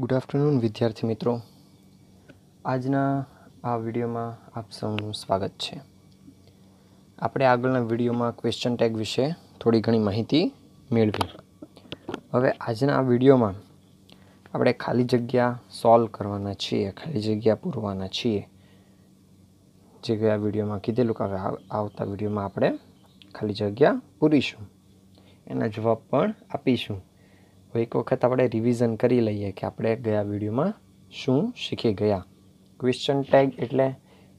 good afternoon વિદ્યાર્થી મિત્રો આજના આ વિડીયોમાં આપ સૌનું સ્વાગત છે આપણે આગળના વિડીયોમાં ક્વેશ્ચન ટેગ વિશે થોડી ઘણી માહિતી મેળવી હવે આજના આ વિડીયોમાં આપણે ખાલી જગ્યા સોલ્વ કરવાના છીએ ખાલી જગ્યા પૂરવાના છીએ જે ગયા વિડીયોમાં કીધેલું કે આવતા વિડીયોમાં આપણે ખાલી જગ્યા પૂરીશું એના જવાબ પણ આપીશું એક વખત આપણે રિવિઝન કરી લઈએ કે આપણે ગયા વિડીયોમાં શું શીખી ગયા ક્વેશ્ચન ટેગ એટલે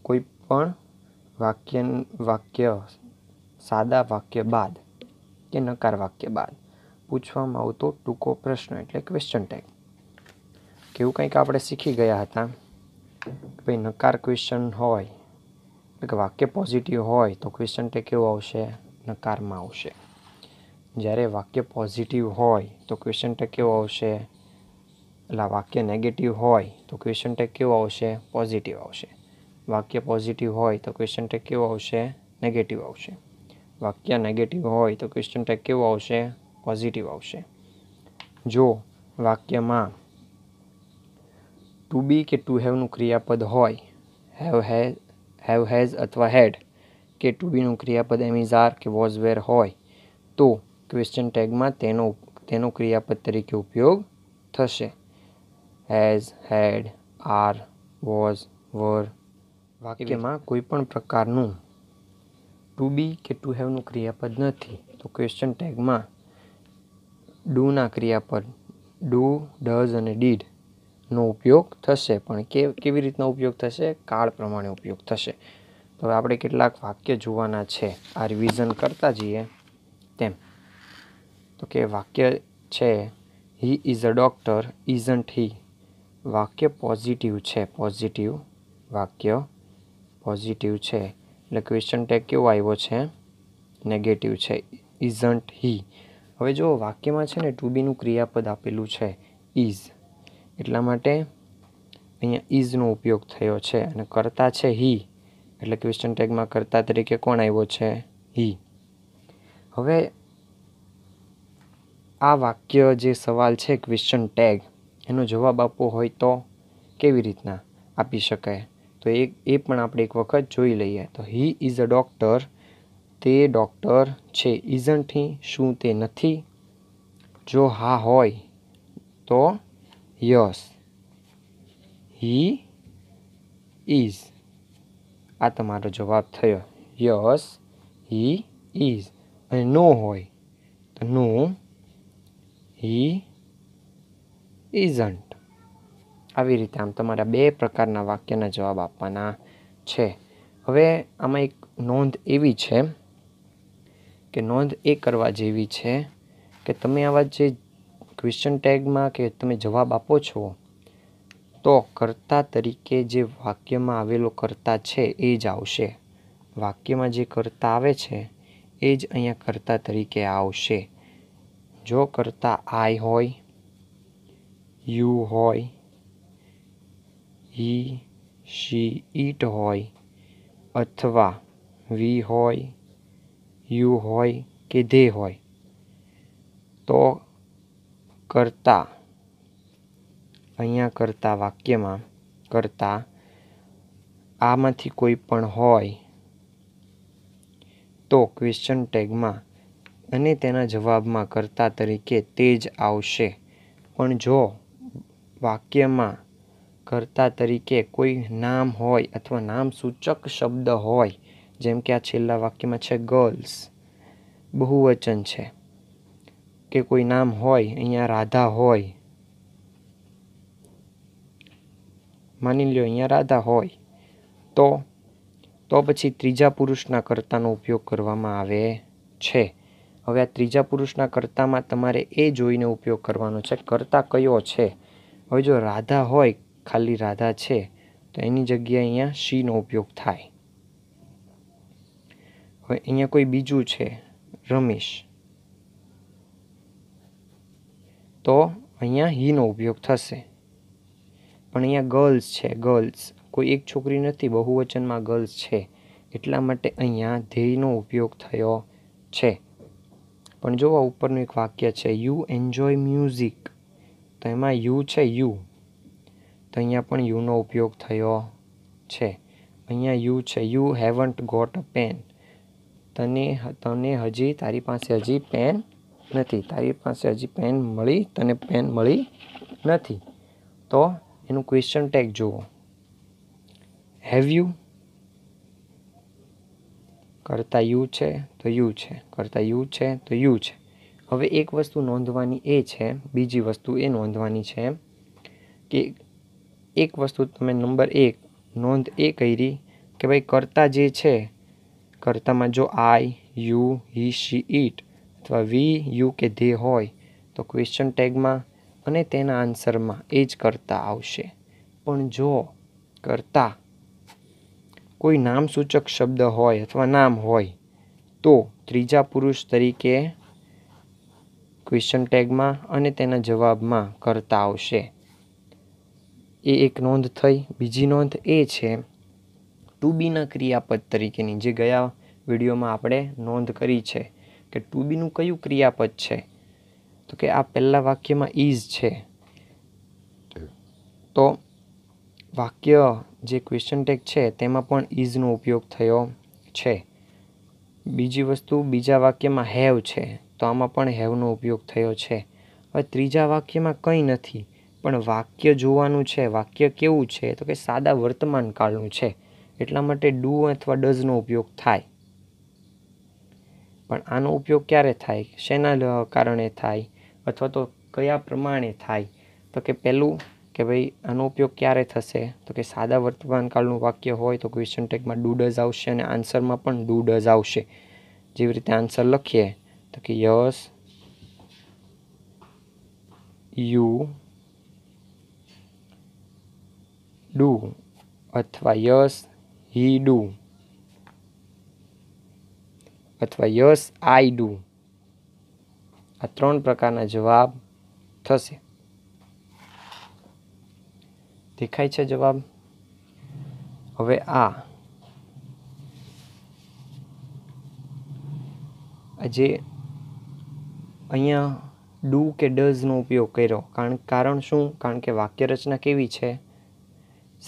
કોઈ પણ વાક્ય વાક્ય સાદા વાક્ય બાદ કે નકાર વાક્ય બાદ પૂછવામાં આવતો ટૂંકો પ્રશ્ન એટલે ક્વેશ્ચન ટેગ કેવું કંઈક આપણે શીખી ગયા હતા કે ભાઈ નકાર ક્વેશ્ચન હોય કે વાક્ય પોઝિટિવ હોય તો ક્વેશ્ચન ટેગ કેવો આવશે નકારમાં આવશે જ્યારે વાક્ય પોઝિટિવ હોય તો ક્વેશ્ચન ટેગ કેવો આવશે એટલે વાક્ય નેગેટિવ હોય તો ક્વેશ્ચન ટેગ કેવો આવશે પોઝિટિવ આવશે વાક્ય પોઝિટિવ હોય તો ક્વેશ્ચન ટેગ કેવો આવશે નેગેટિવ આવશે વાક્ય નેગેટિવ હોય તો ક્વેશ્ચન ટેગ કેવો આવશે પોઝિટિવ આવશે જો વાક્યમાં ટુ બી કે ટુ હેવનું ક્રિયાપદ હોય હેવ હે હેવ હેઝ અથવા હેડ કે ટુ બીનું ક્રિયાપદ એમ ઇઝ આર કે વોઝ વેર હોય તો ક્વેશ્ચન ટેગમાં તેનો તેનો ક્રિયાપદ તરીકે ઉપયોગ થશે has had are was were વાક્યમાં કોઈ પણ પ્રકારનું ટુ બી કે ટુ હેવનું ક્રિયાપદ નથી તો ક્વેશ્ચન ટેગમાં ડુના ક્રિયાપદ ડુ ડઝ અને ડીડ નો ઉપયોગ થશે પણ કે કેવી રીતનો ઉપયોગ થશે કાળ પ્રમાણે ઉપયોગ થશે તો હવે આપણે કેટલાક વાક્ય જોવાના છે આ રિવિઝન કરતા જઈએ તેમ તો કે વાક્ય છે he is a doctor isn't he વાક્ય પોઝિટિવ છે પોઝિટિવ વાક્ય પોઝિટિવ છે એટલે ક્વેશ્ચન ટેગ કેવો આવ્યો છે નેગેટિવ છે ઇઝન્ટ હી હવે જો વાક્યમાં છે ને ટુ બીનું ક્રિયાપદ આપેલું છે ઇઝ એટલા માટે અહીંયા ઇઝનો ઉપયોગ થયો છે અને કરતા છે હી એટલે ક્વેશ્ચન ટેગમાં કરતા તરીકે કોણ આવ્યો છે હી હવે આ વાક્ય જે સવાલ છે ક્વેશ્ચન ટેગ એનો જવાબ આપવો હોય તો કેવી રીતના આપી શકાય તો એ એ પણ આપણે એક વખત જોઈ લઈએ તો હી ઇઝ અ ડૉક્ટર તે ડૉક્ટર છે ઇઝન્ટ હી શું તે નથી જો હા હોય તો યસ હી ઇઝ આ તમારો જવાબ થયો યસ હી ઇઝ અને નો હોય તો નો હી ઇઝન્ટ આવી રીતે આમ તમારા બે પ્રકારના વાક્યના જવાબ આપવાના છે હવે આમાં એક નોંધ એવી છે કે નોંધ એ કરવા જેવી છે કે તમે આવા જે ક્વેશ્ચન ટેગમાં કે તમે જવાબ આપો છો તો કર્તા તરીકે જે વાક્યમાં આવેલો કર્તા છે એ જ આવશે વાક્યમાં જે કર્તા આવે છે એ જ અહીંયા કર્તા તરીકે આવશે જો કરતા આઈ હોય યુ હોય હી શી ઈટ હોય અથવા વી હોય યુ હોય કે ધે હોય તો કરતા અહીંયા કરતા વાક્યમાં કરતા આમાંથી કોઈ પણ હોય તો ક્વેશ્ચન ટેગમાં અને તેના જવાબમાં કર્તા તરીકે તે જ આવશે પણ જો વાક્યમાં કર્તા તરીકે કોઈ નામ હોય અથવા નામ સૂચક શબ્દ હોય જેમ કે આ છેલ્લા વાક્યમાં છે ગર્લ્સ બહુવચન છે કે કોઈ નામ હોય અહીંયા રાધા હોય માની લ્યો અહીંયા રાધા હોય તો તો પછી ત્રીજા પુરુષના કર્તાનો ઉપયોગ કરવામાં આવે છે હવે આ ત્રીજા પુરુષના કર્તામાં તમારે એ જોઈને ઉપયોગ કરવાનો છે કર્તા કયો છે હવે જો રાધા હોય ખાલી રાધા છે તો એની જગ્યાએ અહીંયા શીનો ઉપયોગ થાય હવે અહીંયા કોઈ બીજું છે રમેશ તો અહીંયા હીનો ઉપયોગ થશે પણ અહીંયા ગર્લ્સ છે ગર્લ્સ કોઈ એક છોકરી નથી બહુવચનમાં ગર્લ્સ છે એટલા માટે અહીંયા ધ્યેયનો ઉપયોગ થયો છે પણ જો આ ઉપરનું એક વાક્ય છે યુ એન્જોય મ્યુઝિક તો એમાં યુ છે યુ તો અહીંયા પણ યુનો ઉપયોગ થયો છે અહીંયા યુ છે you haven't got a pen તને તને હજી તારી પાસે હજી પેન નથી તારી પાસે હજી પેન મળી તને પેન મળી નથી તો એનું ક્વેશ્ચન ટેગ જુઓ હેવ યુ કરતા યુ છે તો યુ છે કરતા યુ છે તો યુ છે હવે એક વસ્તુ નોંધવાની એ છે બીજી વસ્તુ એ નોંધવાની છે કે એક વસ્તુ તમે નંબર એક નોંધ એ કરી કે ભાઈ કરતા જે છે કરતામાં જો I U he she it અથવા વી યુ કે ધે હોય તો ક્વેશ્ચન ટેગમાં અને તેના આન્સરમાં એ જ કરતા આવશે પણ જો કરતા કોઈ નામસૂચક શબ્દ હોય અથવા નામ હોય તો ત્રીજા પુરુષ તરીકે ક્વેશ્ચન ટેગમાં અને તેના જવાબમાં કરતા આવશે એ એક નોંધ થઈ બીજી નોંધ એ છે ટુ બીના ક્રિયાપદ તરીકેની જે ગયા વિડીયોમાં આપણે નોંધ કરી છે કે ટુ બીનું કયું ક્રિયાપદ છે તો કે આ પહેલાં વાક્યમાં ઇઝ છે તો વાક્ય જે ક્વેશ્ચન ટેગ છે તેમાં પણ ઇઝનો ઉપયોગ થયો છે બીજી વસ્તુ બીજા વાક્યમાં હેવ છે તો આમાં પણ હેવનો ઉપયોગ થયો છે હવે ત્રીજા વાક્યમાં કંઈ નથી પણ વાક્ય જોવાનું છે વાક્ય કેવું છે તો કે સાદા વર્તમાન કાળનું છે એટલા માટે ડુ અથવા ડઝનો ઉપયોગ થાય પણ આનો ઉપયોગ ક્યારે થાય શેના કારણે થાય અથવા તો કયા પ્રમાણે થાય તો કે પહેલું કે ભાઈ આનો ઉપયોગ ક્યારે થશે તો કે સાદા વર્તમાન કાળનું વાક્ય હોય તો ક્વેશ્ચન ટેકમાં ડુ ડઝ આવશે અને આન્સરમાં પણ ડુ ડઝ આવશે જેવી રીતે આન્સર લખીએ તો કે યસ યુ ડુ અથવા યસ હી ડુ અથવા યસ આઈ ડુ આ ત્રણ પ્રકારના જવાબ થશે દેખાય છે જવાબ હવે આ જે અહીંયા ડુ કે ડઝનો ઉપયોગ કર્યો કારણ કારણ શું કારણ કે વાક્ય રચના કેવી છે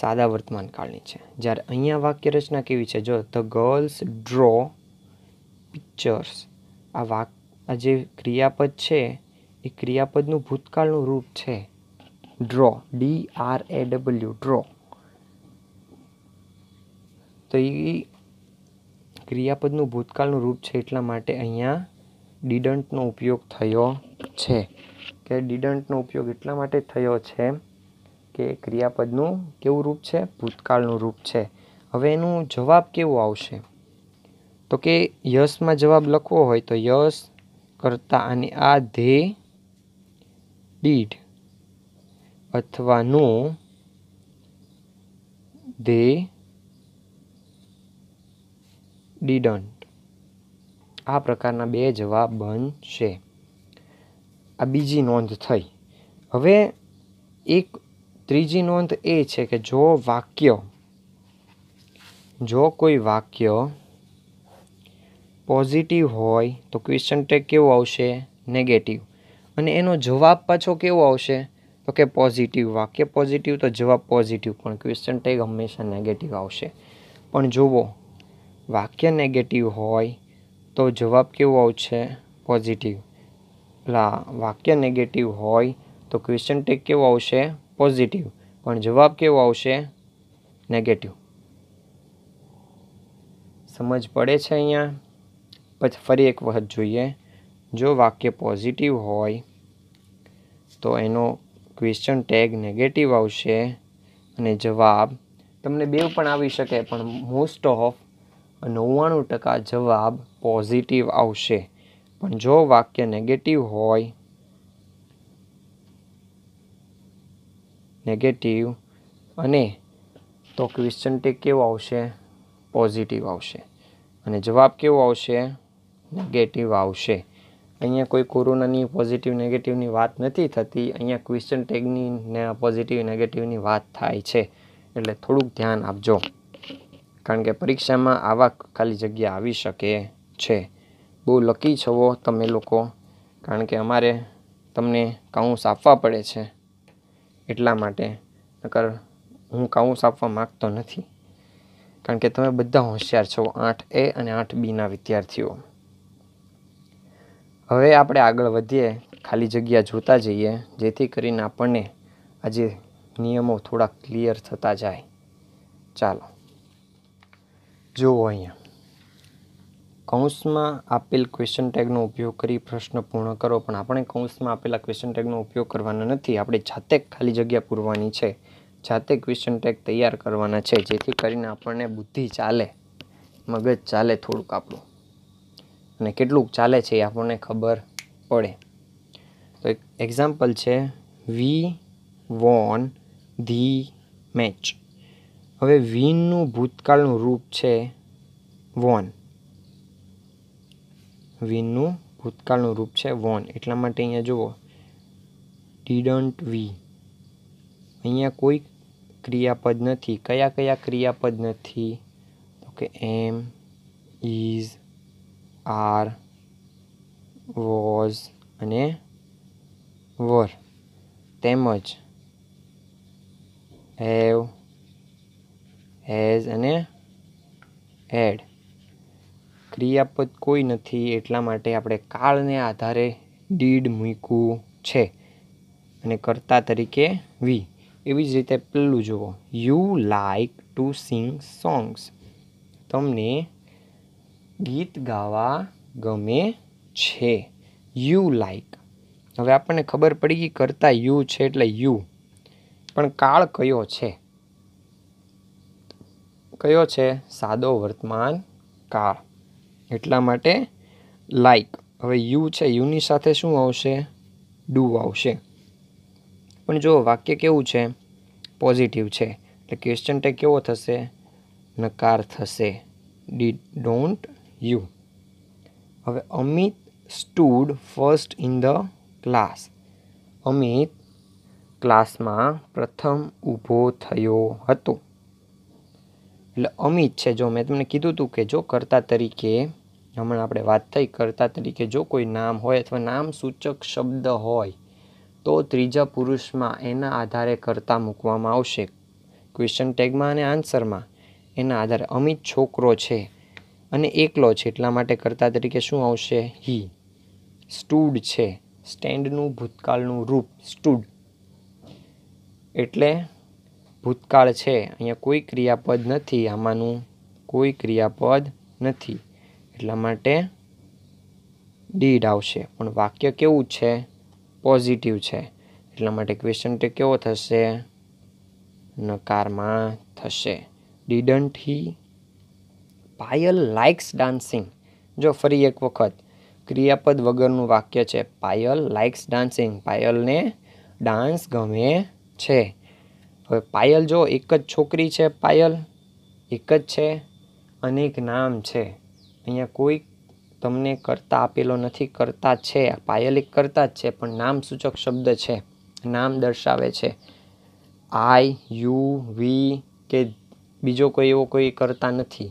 સાદા વર્તમાનકાળની છે જ્યારે અહીંયા વાક્ય રચના કેવી છે જો ધ ગર્લ્સ ડ્રો પિક્ચર્સ આ વાક આ જે ક્રિયાપદ છે એ ક્રિયાપદનું ભૂતકાળનું રૂપ છે draw D R A W draw તો એ ક્રિયાપદનું ભૂતકાળનું રૂપ છે એટલા માટે અહીંયા ડીડન્ટનો ઉપયોગ થયો છે કે ડીડન્ટનો ઉપયોગ એટલા માટે થયો છે કે ક્રિયાપદનું કેવું રૂપ છે ભૂતકાળનું રૂપ છે હવે એનું જવાબ કેવો આવશે તો કે યશમાં જવાબ લખવો હોય તો યશ કરતાં અને આ ધે ડીડ અથવા નો ધે ડીડન્ટ આ પ્રકારના બે જવાબ બનશે આ બીજી નોંધ થઈ હવે એક ત્રીજી નોંધ એ છે કે જો વાક્ય જો કોઈ વાક્ય પોઝિટિવ હોય તો ક્વેશ્ચન ટેક કેવો આવશે નેગેટિવ અને એનો જવાબ પાછો કેવો આવશે તો કે પોઝિટિવ વાક્ય પોઝિટિવ તો જવાબ પોઝિટિવ પણ ક્વેશ્ચન ટેગ હંમેશા નેગેટિવ આવશે પણ જુઓ વાક્ય નેગેટિવ હોય તો જવાબ કેવો આવશે પોઝિટિવ લા વાક્ય નેગેટિવ હોય તો ક્વેશ્ચન ટેગ કેવો આવશે પોઝિટિવ પણ જવાબ કેવો આવશે નેગેટિવ સમજ પડે છે અહીંયા પછી ફરી એક વખત જોઈએ જો વાક્ય પોઝિટિવ હોય તો એનો ક્વેશ્ચન ટેગ નેગેટિવ આવશે અને જવાબ તમને બેવ પણ આવી શકે પણ મોસ્ટ ઓફ નવ્વાણું ટકા જવાબ પોઝિટિવ આવશે પણ જો વાક્ય નેગેટિવ હોય નેગેટિવ અને તો ક્વેશ્ચન ટેગ કેવો આવશે પોઝિટિવ આવશે અને જવાબ કેવો આવશે નેગેટિવ આવશે અહીંયા કોઈ કોરોનાની પોઝિટિવ નેગેટિવની વાત નથી થતી અહીંયા ક્વેશ્ચન ટેગની ને પોઝિટિવ નેગેટિવની વાત થાય છે એટલે થોડુંક ધ્યાન આપજો કારણ કે પરીક્ષામાં આવા ખાલી જગ્યા આવી શકે છે બહુ લકી છવો તમે લોકો કારણ કે અમારે તમને કાઉન્સ આપવા પડે છે એટલા માટે નકર હું કાઉન્સ આપવા માગતો નથી કારણ કે તમે બધા હોશિયાર છો આઠ એ અને આઠ બીના વિદ્યાર્થીઓ હવે આપણે આગળ વધીએ ખાલી જગ્યા જોતા જઈએ જેથી કરીને આપણને આજે નિયમો થોડા ક્લિયર થતા જાય ચાલો જુઓ અહીંયા કૌંસમાં આપેલ ક્વેશ્ચન ટેગનો ઉપયોગ કરી પ્રશ્ન પૂર્ણ કરો પણ આપણે કૌંસમાં આપેલા ક્વેશ્ચન ટેગનો ઉપયોગ કરવાનો નથી આપણે જાતે ખાલી જગ્યા પૂરવાની છે જાતે ક્વેશ્ચન ટેગ તૈયાર કરવાના છે જેથી કરીને આપણને બુદ્ધિ ચાલે મગજ ચાલે થોડુંક આપણું અને કેટલું ચાલે છે એ આપણને ખબર પડે તો એક એક્ઝામ્પલ છે વી વોન ધી મેચ હવે વીનનું ભૂતકાળનું રૂપ છે વોન વીનનું ભૂતકાળનું રૂપ છે વોન એટલા માટે અહીંયા જુઓ ડીડન્ટ વી અહીંયા કોઈ ક્રિયાપદ નથી કયા કયા ક્રિયાપદ નથી તો કે એમ ઇઝ આર વોઝ અને વર તેમજ હેવ હેઝ અને હેડ ક્રિયાપદ કોઈ નથી એટલા માટે આપણે કાળને આધારે ડીડ મૂક્યું છે અને કર્તા તરીકે વી એવી જ રીતે પેલું જુઓ you like to sing songs તમને ગીત ગાવા ગમે છે યુ લાઈક હવે આપણને ખબર પડી ગઈ કરતા યુ છે એટલે યુ પણ કાળ કયો છે કયો છે સાદો વર્તમાન કાળ એટલા માટે લાઈક હવે યુ છે યુની સાથે શું આવશે ડુ આવશે પણ જો વાક્ય કેવું છે પોઝિટિવ છે એટલે ક્વેશ્ચન ટેક કેવો થશે નકાર થશે ડી ડોન્ટ યુ હવે Amit stood first in the class Amit ક્લાસમાં પ્રથમ ઊભો થયો હતો એટલે અમિત છે જો મેં તમને કીધું હતું કે જો કર્તા તરીકે હમણાં આપણે વાત થઈ કરતા તરીકે જો કોઈ નામ હોય અથવા નામ સૂચક શબ્દ હોય તો ત્રીજા પુરુષમાં એના આધારે કરતા મૂકવામાં આવશે ક્વેશ્ચન ટેગમાં અને આન્સરમાં એના આધારે અમિત છોકરો છે અને એકલો છે એટલા માટે કરતા તરીકે શું આવશે હી સ્ટુડ છે સ્ટેન્ડનું ભૂતકાળનું રૂપ સ્ટુડ એટલે ભૂતકાળ છે અહીંયા કોઈ ક્રિયાપદ નથી આમાંનું કોઈ ક્રિયાપદ નથી એટલા માટે ડીડ આવશે પણ વાક્ય કેવું છે પોઝિટિવ છે એટલા માટે ક્વેશ્ચન ટેક કેવો થશે નકારમાં થશે didn't he Payal likes dancing જો ફરી એક વખત ક્રિયાપદ વગરનું વાક્ય છે પાયલ લાઇક્સ ડાન્સિંગ પાયલને ડાન્સ ગમે છે હવે પાયલ જો એક જ છોકરી છે પાયલ એક જ છે અનેક નામ છે અહીંયા કોઈ તમને કરતા આપેલો નથી કરતા છે પાયલ એક કરતા જ છે પણ નામ સૂચક શબ્દ છે નામ દર્શાવે છે આઈ યુ વી કે બીજો કોઈ એવો કોઈ કરતા નથી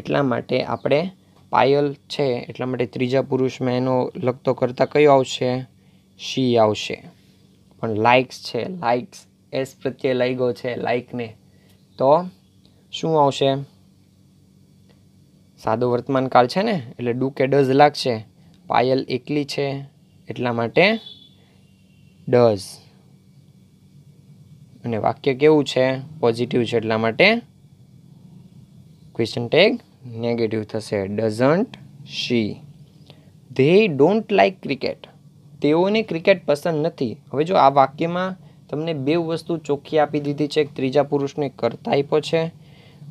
એટલા માટે આપણે પાયલ છે એટલા માટે ત્રીજા પુરુષમાં એનો લગતો કરતાં કયો આવશે શી આવશે પણ લાઇક્સ છે લાઇક્સ એસ પ્રત્યે લાગ્યો છે લાઇકને તો શું આવશે સાદો વર્તમાનકાળ છે ને એટલે ડૂકે ડઝ લાગશે પાયલ એકલી છે એટલા માટે ડઝ અને વાક્ય કેવું છે પોઝિટિવ છે એટલા માટે ક્વેશ્ચન ટેગ નેગેટિવ થશે doesn't she they don't like cricket તેઓને ક્રિકેટ પસંદ નથી હવે જો આ વાક્યમાં તમને બે વસ્તુ ચોખ્ખી આપી દીધી છે એક ત્રીજા પુરુષને કરતા છે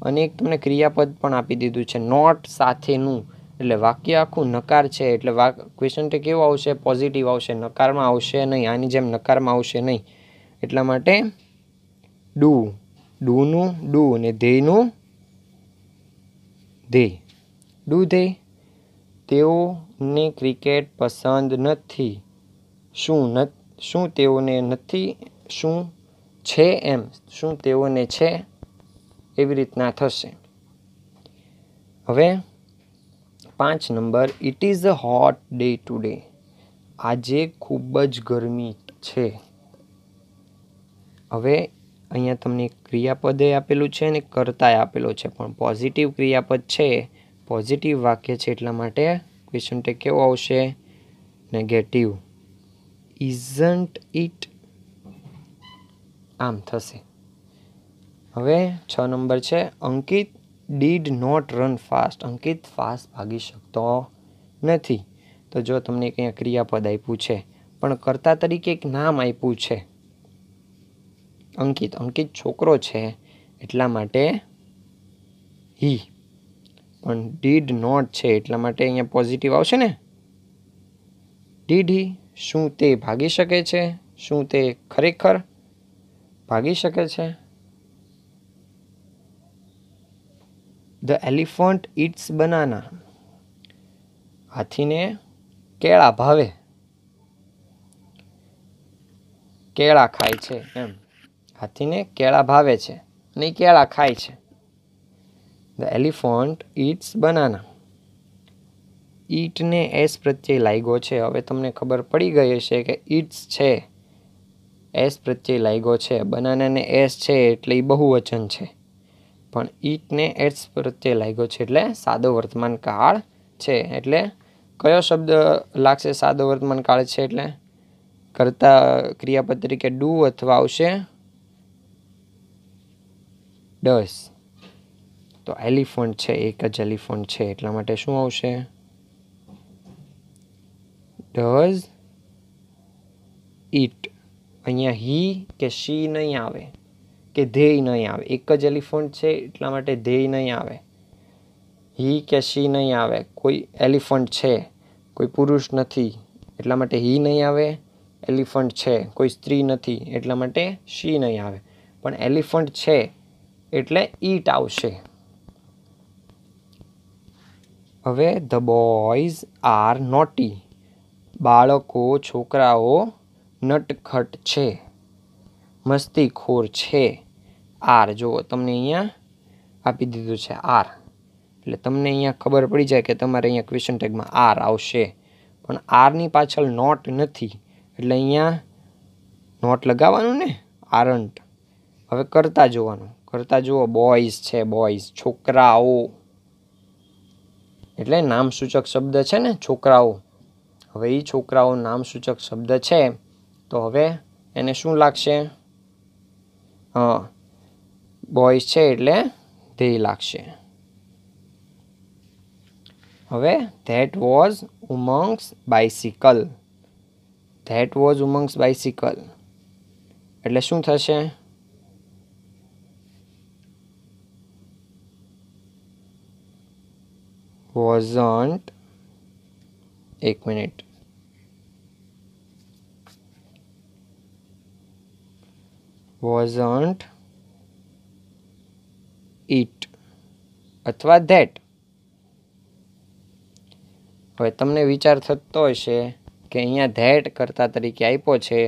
અને એક તમને ક્રિયાપદ પણ આપી દીધું છે નોટ સાથેનું એટલે વાક્ય આખું નકાર છે એટલે વા ક્વેશ્ચન ટેક કેવો આવશે પોઝિટિવ આવશે નકારમાં આવશે નહીં આની જેમ નકારમાં આવશે નહીં એટલા માટે ડુ ડુનું ડુ અને ધ્યેયનું દે દૂધે તેઓને ક્રિકેટ પસંદ નથી શું ન શું તેઓને નથી શું છે એમ શું તેઓને છે એવી રીતના થશે હવે પાંચ number it is a hot day today આજે ખૂબ જ ગરમી છે હવે અહીંયા તમને ક્રિયાપદે આપેલું છે અને કરતાય આપેલો છે પણ પોઝિટિવ ક્રિયાપદ છે પોઝિટિવ વાક્ય છે એટલા માટે ક્વેશ્ચન ટેક કેવો આવશે નેગેટિવ ઇઝન્ટ ઇટ આમ થશે હવે છ નંબર છે Ankit did not run fast Ankit fast ભાગી શકતો નથી તો જો તમને અહીંયા ક્રિયાપદ આપ્યું છે પણ કર્તા તરીકે એક નામ આપ્યું છે અંકિત અંકિત છોકરો છે એટલા માટે હી પણ ડીડ નોટ છે એટલા માટે અહીંયા પોઝિટિવ આવશે ને ડીડ હી શું તે ભાગી શકે છે શું તે ખરેખર ભાગી શકે છે ધ એલિફન્ટ ઇટ્સ બનાના હાથીને કેળા ભાવે કેળા ખાય છે એમ હાથીને કેળા ભાવે છે અને એ કેળા ખાય છે ધ એલિફન્ટ ઇટ્સ બનાના ઈટને એસ પ્રત્યય લાગ્યો છે હવે તમને ખબર પડી ગઈ હશે કે ઇટ્સ છે એસ પ્રત્યય લાગ્યો છે બનાનાને એસ છે એટલે એ બહુવચન છે પણ ઈટને એસ પ્રત્યય લાગ્યો છે એટલે સાદો વર્તમાન કાળ છે એટલે કયો શબ્દ લાગશે સાદો વર્તમાન કાળ છે એટલે કરતા ક્રિયાપદ તરીકે ડુ અથવા આવશે દસ તો એલિફન્ટ છે એક જ એલિફન્ટ છે એટલા માટે શું આવશે ડઝ ઇટ અહીંયા હી કે શી નહીં આવે કે ધ્યેય નહીં આવે એક જ એલિફન્ટ છે એટલા માટે ધ્યેય નહીં આવે હી કે શી નહીં આવે કોઈ એલિફન્ટ છે કોઈ પુરુષ નથી એટલા માટે હી નહીં આવે એલિફન્ટ છે કોઈ સ્ત્રી નથી એટલા માટે શી નહીં આવે પણ એલિફન્ટ છે એટલે ઈટ આવશે હવે ધ બોયઝ આર નોટી બાળકો છોકરાઓ નટખટ છે મસ્તીખોર છે આર જો તમને અહીંયા આપી દીધું છે આર એટલે તમને અહીંયા ખબર પડી જાય કે તમારે અહીંયા ક્વેશ્ચન ટેગમાં આર આવશે પણ આરની પાછળ નોટ નથી એટલે અહીંયા નોટ લગાવવાનું ને આરન્ટ હવે કરતા જોવાનું કરતા જુઓ બોયઝ છે બોયઝ છોકરાઓ એટલે નામસૂચક શબ્દ છે ને છોકરાઓ હવે એ છોકરાઓ નામસૂચક શબ્દ છે તો હવે એને શું લાગશે હા બોયઝ છે એટલે ધ્યેય લાગશે હવે that was Umang's bicycle that was Umang's bicycle એટલે શું થશે વોઝન્ટ એક મિનિટ વોઝન્ટ ઇટ અથવા ધેટ હવે તમને વિચાર થતો હશે કે અહીંયા ધેટ કરતા તરીકે આપ્યો છે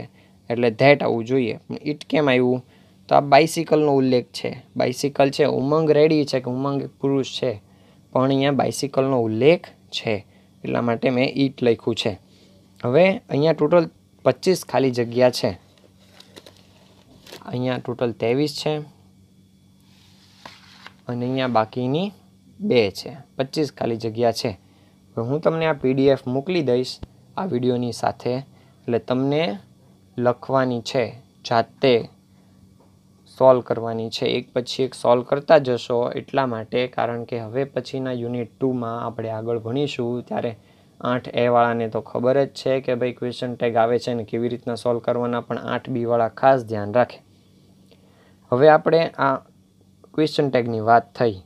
એટલે ધેટ આવવું જોઈએ પણ ઇટ કેમ આવ્યું તો આ બાઇસિકલનો ઉલ્લેખ છે બાઇસિકલ છે ઉમંગ રેડી છે કે ઉમંગ એક પુરુષ છે પણ અહીંયા બાઇસિકલનો ઉલ્લેખ છે એટલા માટે મેં ઈટ લખ્યું છે હવે અહીંયા ટોટલ પચીસ ખાલી જગ્યા છે અહીંયા ટોટલ ત્રેવીસ છે અને અહીંયા બાકીની બે છે પચીસ ખાલી જગ્યા છે હવે હું તમને આ પીડીએફ મોકલી દઈશ આ વિડીયોની સાથે એટલે તમને લખવાની છે જાતે સોલ્વ કરવાની છે એક પછી એક સોલ્વ કરતા જશો એટલા માટે કારણ કે હવે પછીના યુનિટ ટુમાં આપણે આગળ ભણીશું ત્યારે આઠ એવાળાને તો ખબર જ છે કે ભાઈ ક્વેશ્ચન ટેગ આવે છે ને કેવી રીતના સોલ્વ કરવાના પણ આઠ બીવાળા ખાસ ધ્યાન રાખે હવે આપણે આ ક્વેશ્ચન ટેગની વાત થઈ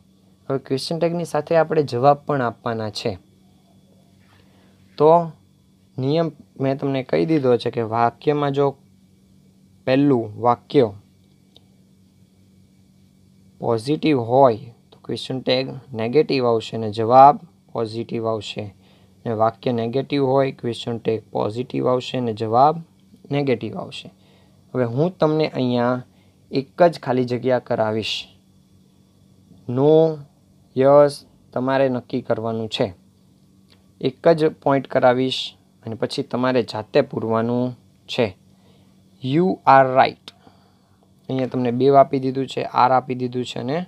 હવે ક્વેશ્ચન ટેગની સાથે આપણે જવાબ પણ આપવાના છે તો નિયમ મેં તમને કહી દીધો છે કે વાક્યમાં જો પહેલું વાક્ય પોઝિટિવ હોય તો ક્વેશ્ચન ટેગ નેગેટિવ આવશે અને જવાબ પોઝિટિવ આવશે ને વાક્ય નેગેટિવ હોય ક્વેશ્ચન ટેગ પોઝિટિવ આવશે અને જવાબ નેગેટિવ આવશે હવે હું તમને અહીંયા એક જ ખાલી જગ્યા કરાવીશ નો યસ તમારે નક્કી કરવાનું છે એક જ પોઈન્ટ કરાવીશ અને પછી તમારે જાતે પૂરવાનું છે યુ આર રાઈટ અહીંયા તમને બેવ આપી દીધું છે આર આપી દીધું છે અને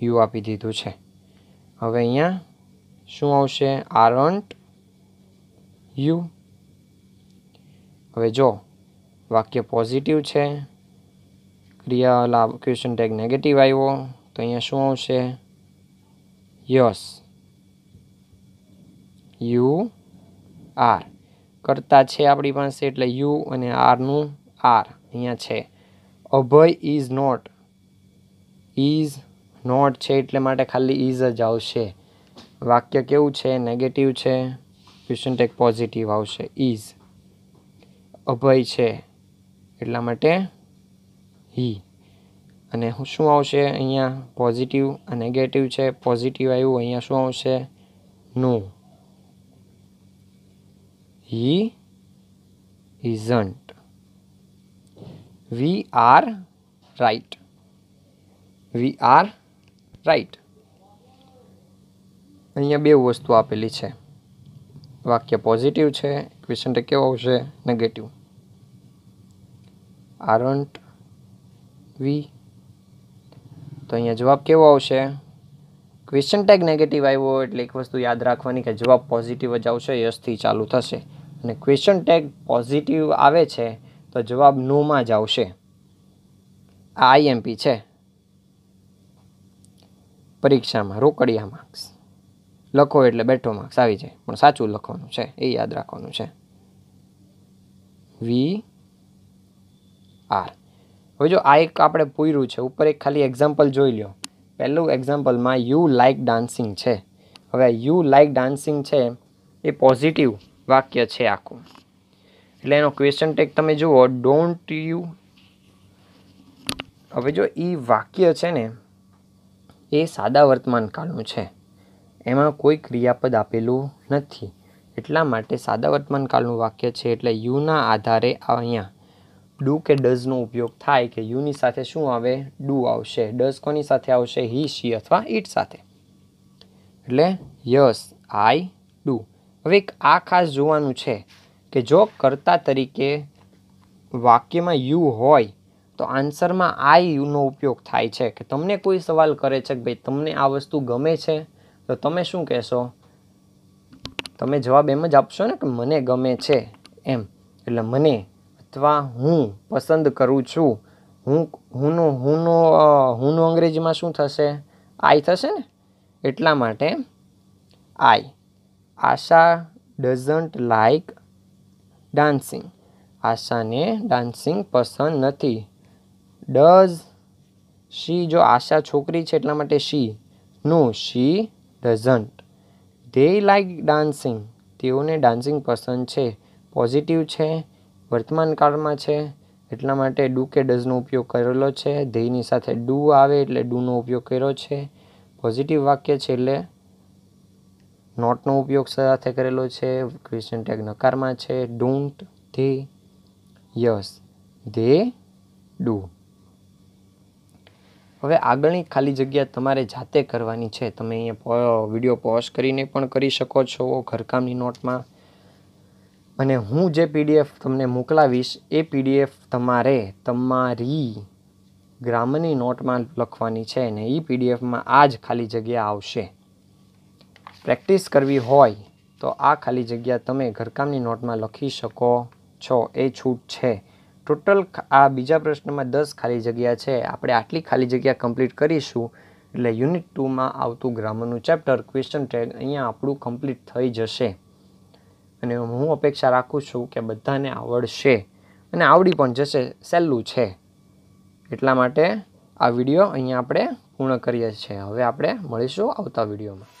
યુ આપી દીધું છે હવે અહીંયા શું આવશે આર આરન્ટ યુ હવે જો વાક્ય પોઝિટિવ છે ક્રિયા લાભ ક્વેશ્ચન ટેગ નેગેટિવ આવ્યો તો અહીંયા શું આવશે યસ યુ આર કરતા છે આપણી પાસે એટલે યુ અને આરનું આર અહીંયા છે Abhay is not is not છે એટલે માટે ખાલી ઇઝ જ આવશે વાક્ય કેવું છે નેગેટિવ છે ક્વેશ્ચન ટેક પોઝિટિવ આવશે ઇઝ અભય છે એટલા માટે હી અને શું આવશે અહીંયા પોઝિટિવ નેગેટિવ છે પોઝિટિવ આવ્યું અહીંયા શું આવશે no he isn't we are right we are right અહીંયા બે વસ્તુ આપેલી છે વાક્ય પોઝિટિવ છે ક્વેશ્ચન કેવો આવશે નેગેટિવ આરન્ટ વી તો અહીંયા જવાબ કેવો આવશે ક્વેશ્ચન ટેગ નેગેટિવ આવ્યો એટલે એક વસ્તુ યાદ રાખવાની કે જવાબ પોઝિટિવ જ આવશે યસથી ચાલુ થશે અને ક્વેશ્ચન ટેગ પોઝિટિવ આવે છે તો જવાબ નોમાં જ આવશે આ આઈએમપી છે પરીક્ષામાં રોકડિયા માર્ક્સ લખો એટલે બેઠો માર્ક્સ આવી જાય પણ સાચું લખવાનું છે એ યાદ રાખવાનું છે વી આર હવે જો આ એક આપણે પૂર્યું છે ઉપર એક ખાલી એક્ઝામ્પલ જોઈ લો પહેલું એક્ઝામ્પલમાં યુ લાઇક ડાન્સિંગ છે હવે યુ લાઇક ડાન્સિંગ છે એ પોઝિટિવ વાક્ય છે આખું એટલે એનો ક્વેશ્ચન ટેક તમે જુઓ ડોન્ટ યુ હવે જો એ વાક્ય છે ને એ સાદા વર્તમાનકાળનું છે એમાં કોઈ ક્રિયાપદ આપેલું નથી એટલા માટે સાદા વર્તમાનકાળનું વાક્ય છે એટલે યુના આધારે અહીંયા ડુ કે ડઝનો ઉપયોગ થાય કે યુની સાથે શું આવે ડુ આવશે ડઝ કોની સાથે આવશે હી શી અથવા ઇટ સાથે એટલે યસ આઈ ડુ હવે એક આ ખાસ જોવાનું છે કે જો કર્તા તરીકે વાક્યમાં યુ હોય તો આન્સરમાં આ યુનો ઉપયોગ થાય છે કે તમને કોઈ સવાલ કરે છે કે ભાઈ તમને આ વસ્તુ ગમે છે તો તમે શું કહેશો તમે જવાબ એમ જ આપશો ને કે મને ગમે છે એમ એટલે મને અથવા હું પસંદ કરું છું હું હુંનો હુંનો હુંનો અંગ્રેજીમાં શું થશે આઈ થશે ને એટલા માટે I Asha doesn't like dancing આશાને ડાન્સિંગ પસંદ નથી ડઝ શી જો આશા છોકરી છે એટલા માટે she no she doesn't they like dancing તેઓને ડાન્સિંગ પસંદ છે પોઝિટિવ છે વર્તમાન કાળમાં છે એટલા માટે ડુ કે ડઝનો ઉપયોગ કરેલો છે ધેયની સાથે ડુ આવે એટલે ડુનો ઉપયોગ કર્યો છે પોઝિટિવ વાક્ય છે એટલે નોટનો ઉપયોગ સાથે કરેલો છે ક્વેશ્ચન ટેગ નકારમાં છે don't they yes they do હવે આગળની ખાલી જગ્યા તમારે જાતે કરવાની છે તમે અહીંયા વિડીયો પોઝ કરીને પણ કરી શકો છો ઘરકામની નોટમાં અને હું જે પીડીએફ તમને મોકલાવીશ એ પીડીએફ તમારે તમારી ગ્રામની નોટમાં લખવાની છે અને એ પીડીએફમાં આ જ ખાલી જગ્યા આવશે પ્રેક્ટિસ કરવી હોય તો આ ખાલી જગ્યા તમે ઘરકામની નોટમાં લખી શકો છો એ છૂટ છે ટોટલ આ બીજા પ્રશ્નમાં દસ ખાલી જગ્યા છે આપણે આટલી ખાલી જગ્યા કમ્પ્લીટ કરીશું એટલે યુનિટ ટુમાં આવતું ગ્રામરનું ચેપ્ટર ક્વેશ્ચન ટેગ અહીંયા આપણું કમ્પ્લીટ થઈ જશે અને હું અપેક્ષા રાખું છું કે બધાને આવડશે અને આવડી પણ જશે સહેલું છે એટલા માટે આ વિડીયો અહીંયા આપણે પૂર્ણ કરીએ છીએ હવે આપણે મળીશું આવતા વિડીયોમાં